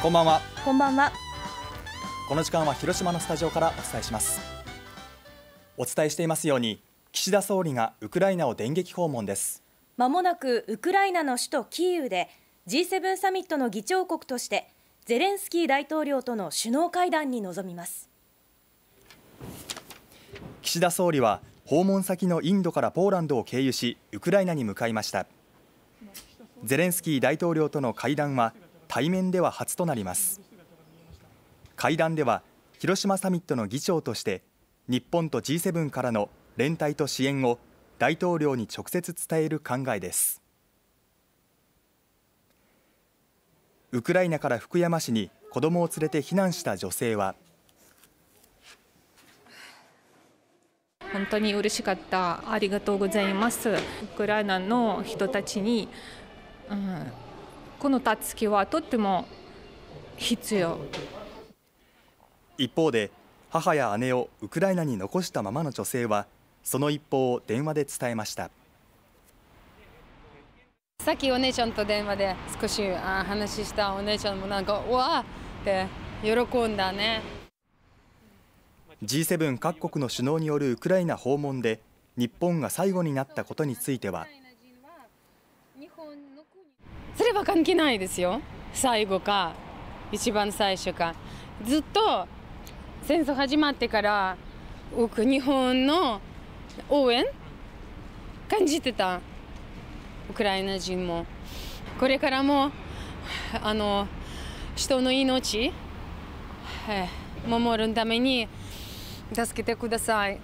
こんばんはこんばんはこの時間は広島のスタジオからお伝えしますお伝えしていますように岸田総理がウクライナを電撃訪問ですまもなくウクライナの首都キーウで G7 サミットの議長国としてゼレンスキー大統領との首脳会談に臨みます岸田総理は訪問先のインドからポーランドを経由しウクライナに向かいましたゼレンスキー大統領との会談は対面では初となります会談では広島サミットの議長として日本と G7 からの連帯と支援を大統領に直接伝える考えですウクライナから福山市に子供を連れて避難した女性は本当に嬉しかったありがとうございますウクライナの人たちに、うんこのたつきはとっても必要一方で母や姉をウクライナに残したままの女性はその一報を電話で伝えましたさっきお姉ちゃんと電話で少しあ話したお姉ちゃんもなんかうわーって喜んだね G7 各国の首脳によるウクライナ訪問で日本が最後になったことについてはそれは関係ないですよ最後か一番最初かずっと戦争始まってから日本の応援感じてたウクライナ人もこれからもあの人の命、守るために助けてください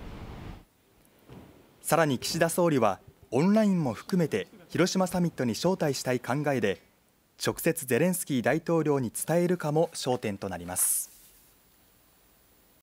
さらに岸田総理はオンラインも含めて広島サミットに招待したい考えで直接ゼレンスキー大統領に伝えるかも焦点となります。